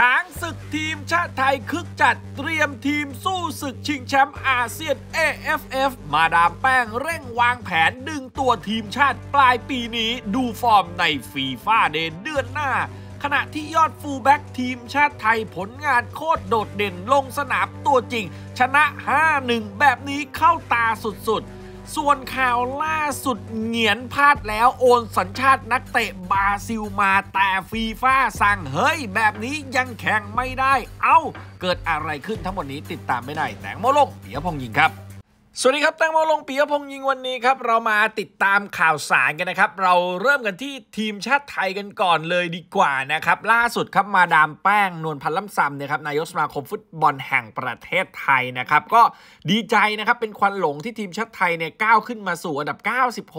ช้างศึกทีมชาติไทยคึกจัดเตรียมทีมสู้ศึกชิงแชมป์อาเซียน AFF มาดามแป้งเร่งวางแผนดึงตัวทีมชาติปลายปีนี้ดูฟอร์มในฟีฟ่าเดนเดือนหน้า ขณะที่ยอดฟูลแบ็กทีมชาติไทยผลงานโคตรโดดเด่นลงสนามตัวจริงชนะ 5-1 แบบนี้เข้าตาสุดๆส่วนข่าวล่าสุดเหงียนพลาดแล้วโอนสัญชาตินักเตะบราซิลมาแต่ฟีฟ่าสั่งเฮ้ย แบบนี้ยังแข่งไม่ได้เอา้า เกิดอะไรขึ้นทั้งหมดนี้ติดตามไม่ได้ แตงโมโลกเดียพงยิงครับสวัสดีครับ ตั้งมลงปียพงษ์ยิง วันนี้ครับ เรามาติดตามข่าวสารกันนะครับ เราเริ่มกันที่ทีมชาติไทยกันก่อนเลยดีกว่านะครับ ล่าสุดครับ มาดามแป้งนวลพันล้ำซำเนี่ยครับ นายกสมาคมฟุตบอลแห่งประเทศไทยนะครับ ก็ดีใจนะครับเป็นควันหลงที่ทีมชาติไทยเนี่ยก้าวขึ้นมาสู่อันดับ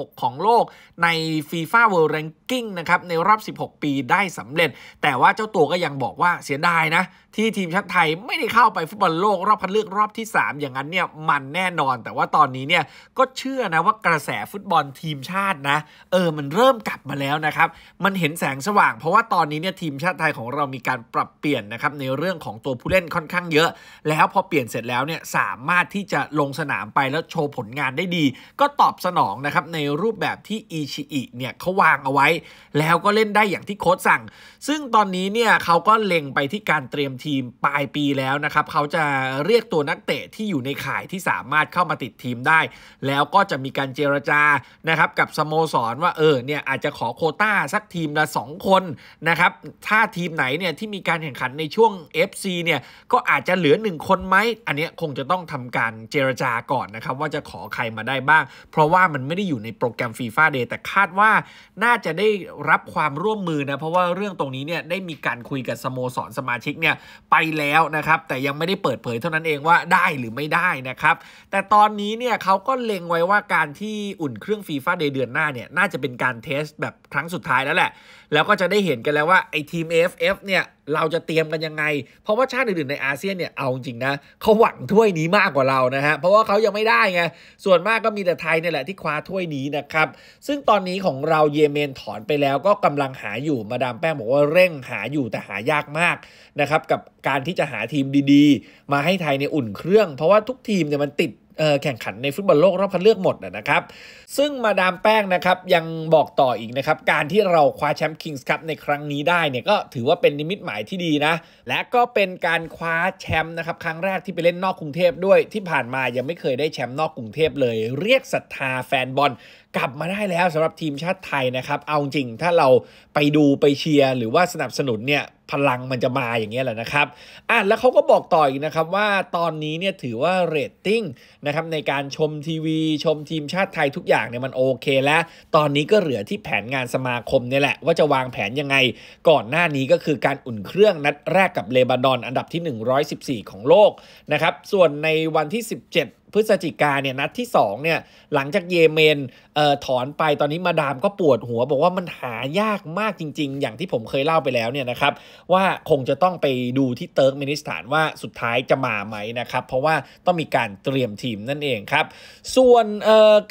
96 ของโลกในฟีฟ่าเวิลด์แรงกิ้งนะครับ ในรอบ16 ปีได้สำเร็จ แต่ว่าเจ้าตัวก็ยังบอกว่าเสียดายนะที่ทีมชาติไทยไม่ได้เข้าไปฟุตบอลโลกรอบคัดเลือกรอบที่ 3 อย่างนั้นเนี่ยมันแน่นอน แต่ว่าตอนนี้เนี่ยก็เชื่อนะว่ากระแสฟุตบอลทีมชาตินะ เออมันเริ่มกลับมาแล้วนะครับมันเห็นแสงสว่างเพราะว่าตอนนี้เนี่ยทีมชาติไทยของเรามีการปรับเปลี่ยนนะครับในเรื่องของตัวผู้เล่นค่อนข้างเยอะ แล้วพอเปลี่ยนเสร็จแล้วเนี่ยสามารถที่จะลงสนามไปแล้วโชว์ผลงานได้ดี ก็ตอบสนองนะครับในรูปแบบที่อีชิอิเนี่ยเขาวางเอาไว้ แล้วก็เล่นได้อย่างที่โค้ชสั่ง ซึ่งตอนนี้เนี่ยเขาก็เล็งไปที่การเตรียมทีทีม ปลายปีแล้วนะครับ เขาจะเรียกตัวนักเตะที่อยู่ในข่ายที่สามารถเข้ามาติดทีมได้ แล้วก็จะมีการเจรจานะครับกับสโมสรว่าเออเนี่ยอาจจะขอโคต้า สักทีมละ 2 คนนะครับถ้าทีมไหนเนี่ยที่มีการแข่งขันในช่วง FC เนี่ยก็อาจจะเหลือ 1 คนไหม อันนี้คงจะต้องทำการเจรจาก่อนนะครับว่าจะขอใครมาได้บ้าง เพราะว่ามันไม่ได้อยู่ในโปรแกรมฟีฟ่าเดย์แต่คาดว่าน่าจะได้รับความร่วมมือนะเพราะว่าเรื่องตรงนี้เนี่ยได้มีการคุยกับสโมสรสมาชิกเนี่ยไปแล้วนะครับ แต่ยังไม่ได้เปิดเผยเท่านั้นเองว่าได้หรือไม่ได้นะครับ แต่ตอนนี้เนี่ยเขาก็เล็งไว้ว่าการที่อุ่นเครื่องฟีฟ่าเดเดือนหน้าเนี่ยน่าจะเป็นการเทสแบบครั้งสุดท้ายแล้วแหละ แล้วก็จะได้เห็นกันแล้วว่าไอ้ทีม f f เนี่ยเราจะเตรียมกันยังไง เพราะว่าชาติอื่นๆในอาเซียนเนี่ย เอาจริงนะเขาหวังถ้วยนี้มากกว่าเรานะฮะ เพราะว่าเขายังไม่ได้ไง ส่วนมากก็มีแต่ไทยนี่แหละที่คว้าถ้วยนี้นะครับ ซึ่งตอนนี้ของเราเยเมนถอนไปแล้วก็กำลังหาอยู่ มาดามแป้งบอกว่าเร่งหาอยู่แต่หายากมากนะครับ กับการที่จะหาทีมดีๆ มาให้ไทยในอุ่นเครื่อง เพราะว่าทุกทีมเนี่ยมันติดแข่งขันในฟุตบอลโลกรอบคัดเลือกหมดนะครับ ซึ่งมาดามแป้งนะครับยังบอกต่ออีกนะครับ การที่เราคว้าแชมป์คิงส์คัพในครั้งนี้ได้เนี่ยก็ถือว่าเป็นนิมิตหมายที่ดีนะ และก็เป็นการคว้าแชมป์นะครับครั้งแรกที่ไปเล่นนอกกรุงเทพด้วย ที่ผ่านมายังไม่เคยได้แชมป์นอกกรุงเทพเลย เรียกศรัทธาแฟนบอลกลับมาได้แล้วสำหรับทีมชาติไทยนะครับ เอาจริงถ้าเราไปดูไปเชียร์หรือว่าสนับสนุนเนี่ยพลังมันจะมาอย่างเงี้ยแหละนะครับอ่ะแล้วเขาก็บอกต่ออีกนะครับว่าตอนนี้เนี่ยถือว่าเรตติ้งนะครับในการชมทีวีชมทีมชาติไทยทุกอย่างเนี่ยมันโอเค แล้ว ตอนนี้ก็เหลือที่แผนงานสมาคมเนี่ยแหละว่าจะวางแผนยังไง ก่อนหน้านี้ก็คือการอุ่นเครื่องนัดแรกกับเลบานอน อันดับที่ 114 ของโลกนะครับ ส่วนในวันที่ 17 พฤศจิกาเนี่ยนัดที่2เนี่ยหลังจากเยเมนออถอนไปตอนนี้มาดามก็ปวดหัว บอกว่ามันหายากมากจริงๆ อย่างที่ผมเคยเล่าไปแล้วเนี่ยนะครับ ว่าคงจะต้องไปดูที่เติร์กเมนิสถานว่าสุดท้ายจะมาไหมนะครับ เพราะว่าต้องมีการเตรียมทีมนั่นเองครับ ส่วน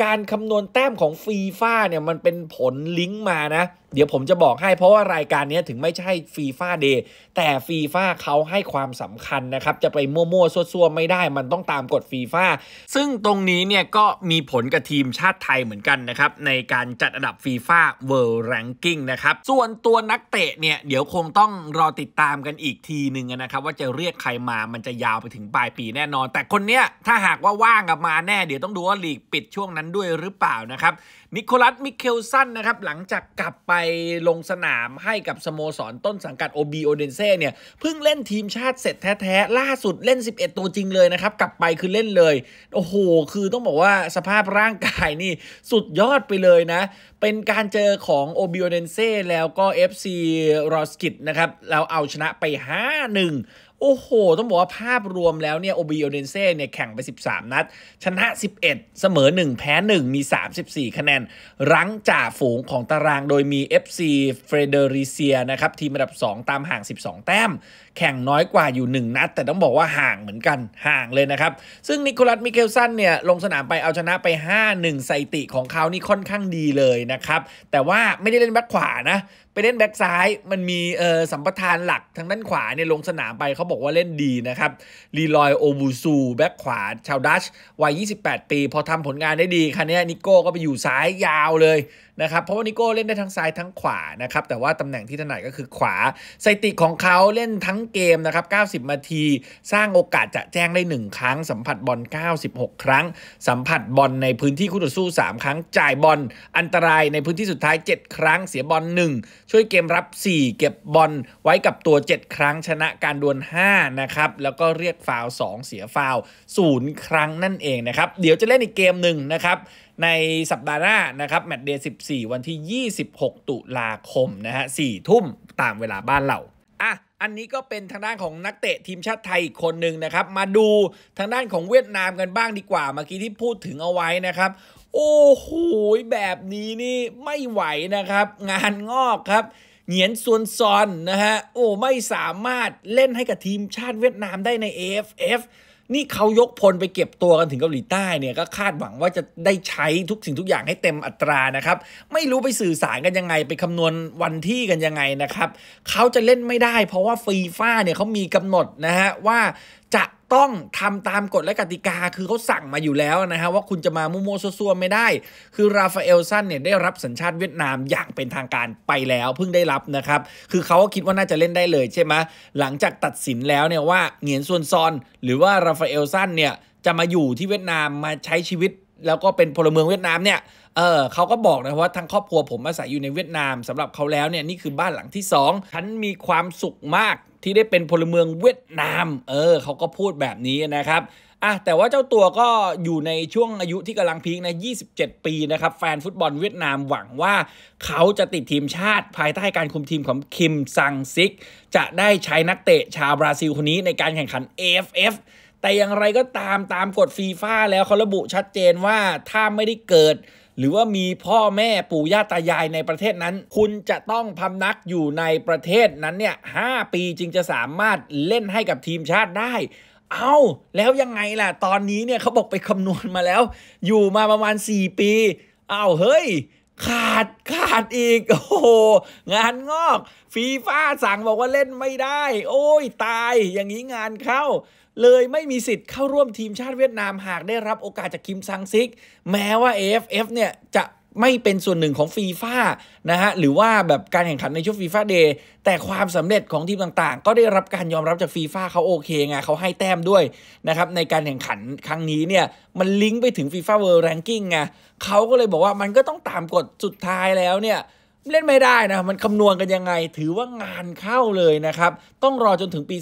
การคำนวณแต้มของฟีฟ่าเนี่ยมันเป็นผลลิงก์มานะ เดี๋ยวผมจะบอกให้เพราะว่ารายการนี้ถึงไม่ใช่ฟีฟ่าเดย์แต่ฟีฟ่าเขาให้ความสำคัญนะครับจะไปมั่วๆซั่วๆไม่ได้มันต้องตามกฎฟีฟ่าซึ่งตรงนี้เนี่ยก็มีผลกับทีมชาติไทยเหมือนกันันนะครับในการจัดอันดับฟีฟ่าเวิลด์แรงกิ้งนะครับ ส่วนตัวนักเตะเนี่ยเดี๋ยวคงต้องรอติดตามกันอีกทีหนึ่งนะครับ ว่าจะเรียกใครมามันจะยาวไปถึงปลายปีแน่นอน แต่คนเนี้ยถ้าหากว่าว่างกับมาแน่ เดี๋ยวต้องดูว่าลีกปิดช่วงนั้นด้วยหรือเปล่านะครับ นิโคลัสมิเคลสันนะครับ หลังจากกลับไปลงสนามให้กับสโมสรต้นสังกัดโอบีโอเดนเซ่เนี่ยเพิ่งเล่นทีมชาติเสร็จแท้ๆล่าสุดเล่น 11 ตัวจริงเลยนะครับกลับไปคือเล่นเลยโอ้โหคือต้องบอกว่าสภาพร่างกายนี่สุดดยอดไปเลยนะ เป็นการเจอของโอบิโอเดนเซ่แล้วก็ FC รอสกิตนะครับแล้วเอาชนะไป 5-1 โอ้โห ต้องบอกว่าภาพรวมแล้วเนี่ยโอบิโอเดนเซ่เนี่ยแข่งไป 13 นัด ชนะ 11 เสมอ 1 แพ้ 1 มี 34 คะแนน รั้งจ่าฝูงของตารางโดยมี FC เฟรเดริเซียนะครับ ทีมอันดับ 2 ตามห่าง 12 แต้มแข่งน้อยกว่าอยู่1นัด แต่ต้องบอกว่าห่างเหมือนกันห่างเลยนะครับ ซึ่งนิโคลัสมิเคลสันเนี่ยลงสนามไปเอาชนะไป 5-1ไซติของเขานี่ค่อนข้างดีเลยนะครับ แต่ว่าไม่ได้เล่นแบ็คขวานะ ไปเล่นแบ็กซ้ายมันมีเออสัมปทานหลักทางด้านขวาเนี่ยลงสนามไปเขาบอกว่าเล่นดีนะครับลีลอยโอบูซู แบ็กขวาชาวดัชวัย 28 ปีพอทำผลงานได้ดีคันนี้นิโก้ก็ไปอยู่ซ้ายยาวเลยนะครับเพราะว่านิโก้เล่นได้ทั้งซ้ายทั้งขวานะครับแต่ว่าตำแหน่งที่ถนัดก็คือขวาสติของเขาเล่นทั้งเกมนะครับ 90 นาที สร้างโอกาสจะแจ้งได้ 1 ครั้ง สัมผัสบอล96 ครั้ง สัมผัสบอลในพื้นที่คู่ต่อสู้ 3 ครั้ง จ่ายบอล อันตรายในพื้นที่สุดท้าย 7 ครั้ง เสียบอล 1 ช่วยเกมรับ 4 เก็บบอลไว้กับตัว 7 ครั้ง ชนะการดวล5นะครับ แล้วก็เรียกฟาว2เสียฟาว0ครั้งนั่นเองนะครับ เดี๋ยวจะเล่นอีกเกมหนึ่งนะครับในสัปดาห์หน้านะครับแมตช์เดย์14 วันที่ 26 ตุลาคมนะฮะ4ทุ่มตามเวลาบ้านเราอันนี้ก็เป็นทางด้านของนักเตะทีมชาติไทยอีกคนหนึ่งนะครับ มาดูทางด้านของเวียดนามกันบ้างดีกว่าเมื่อกี้ที่พูดถึงเอาไว้นะครับ โอ้โหแบบนี้นี่ไม่ไหวนะครับ งานงอกครับ เหงียนซวนซอนนะฮะโอ้ไม่สามารถเล่นให้กับทีมชาติเวียดนามได้ใน AFF นี่เขายกพลไปเก็บตัวกันถึงเกาหลีใต้เนี่ยก็คาดหวังว่าจะได้ใช้ทุกสิ่งทุกอย่างให้เต็มอัตรานะครับ ไม่รู้ไปสื่อสารกันยังไง ไปคำนวณวันที่กันยังไงนะครับ เขาจะเล่นไม่ได้เพราะว่าฟีฟ่าเนี่ยเขามีกำหนดนะฮะว่าจะต้องทำตามกฎและกติกา คือเขาสั่งมาอยู่แล้วนะฮะ ว่าคุณจะมามั่วๆซั่วๆไม่ได้ คือราฟาเอลซันเนี่ยได้รับสัญชาติเวียดนามอย่างเป็นทางการไปแล้วเพิ่งได้รับนะครับ คือเขาคิดว่าน่าจะเล่นได้เลยใช่ไหมหลังจากตัดสินแล้วเนี่ยว่า เหงียนส่วนซอน หรือว่าราฟาเอลซันเนี่ยจะมาอยู่ที่เวียดนามมาใช้ชีวิตแล้วก็เป็นพลเมืองเวียดนามเนี่ย เออเขาก็บอกนะว่าทั้งครอบครัวผมอาศัยอยู่ในเวียดนามสำหรับเขาแล้วเนี่ยนี่คือบ้านหลังที่2ฉันมีความสุขมากที่ได้เป็นพลเมืองเวียดนาม เออเขาก็พูดแบบนี้นะครับอ่ะแต่ว่าเจ้าตัวก็อยู่ในช่วงอายุที่กำลังพีคนะ27 ปีนะครับ แฟนฟุตบอลเวียดนามหวังว่าเขาจะติดทีมชาติภายใต้การคุมทีมของคิมซังซิก จะได้ใช้นักเตะชาว บราซิลคนนี้ในการแข่งขัน AFF แต่อย่างไรก็ตามตามกฎฟีฟ่าแล้วเขาระบุชัดเจนว่าถ้าไม่ได้เกิด หรือว่ามีพ่อแม่ปู่ย่าตายายในประเทศนั้น คุณจะต้องพำนักอยู่ในประเทศนั้นเนี่ยหปีจึงจะสามารถเล่นให้กับทีมชาติได้ เอาแล้วยังไงล่ะ ตอนนี้เนี่ยเขาบอกไปคำนวณมาแล้ว อยู่มาประมาณ 4 ปี เอาเฮ้ยขาดขาดอีก โอ้โห งานงอก ฟีฟ่าสั่งบอกว่าเล่นไม่ได้ โอ้ยตาย อย่างนี้งานเข้า เลยไม่มีสิทธิ์ เข้าร่วมทีมชาติเวียดนามหากได้รับโอกาสจากคิมซังซิก แม้ว่า AFF เนี่ยจะไม่เป็นส่วนหนึ่งของฟีฟ่านะฮะ หรือว่าแบบการแข่งขันในช่วงฟีฟ่าเดย์แต่ความสำเร็จของทีมต่างๆ ก็ได้รับการยอมรับจากฟีฟ่าเขาโอเคไงเขาให้แต้มด้วยนะครับ ในการแข่งขันครั้งนี้เนี่ย มันลิงก์ไปถึงฟีฟ่าเวิร์์แรงกิ้งไงเขาก็เลยบอกว่ามันก็ต้องตามกฎสุดท้ายแล้วเนี่ย เล่นไม่ได้นะมันคำนวณกันยังไงถือว่างานเข้าเลยนะครับ ต้องรอจนถึงปี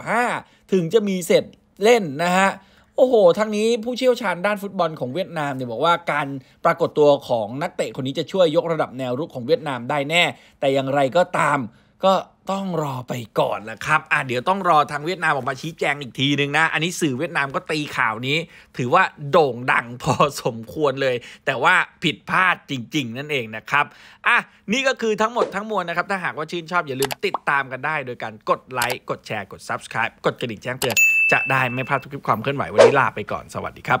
2025 ถึงจะมีเสร็จเล่นนะฮะโอ้โหทั้งนี้ผู้เชี่ยวชาญด้านฟุตบอลของเวียดนามเนี่ยบอกว่าการปรากฏตัวของนักเตะคนนี้จะช่วยยกระดับแนวรุกของเวียดนามได้แน่ แต่อย่างไรก็ตามก็ต้องรอไปก่อนละครับ อ่ะเดี๋ยวต้องรอทางเวียดนามออกมาชี้แจงอีกทีนึงนะ อันนี้สื่อเวียดนามก็ตีข่าวนี้ ถือว่าโด่งดังพอสมควรเลย แต่ว่าผิดพลาดจริง ๆ นั่นเองนะครับอ่ะนี่ก็คือทั้งหมดทั้งมวลนะครับ ถ้าหากว่าชื่นชอบอย่าลืมติดตามกันได้ โดยการกดไลค์ กดแชร์ กด subscribe กดกระดิ่งแจ้งเตือนจะได้ ไม่พลาดทุกคลิปความเคลื่อนไหว วันนี้ลาไปก่อนสวัสดีครับ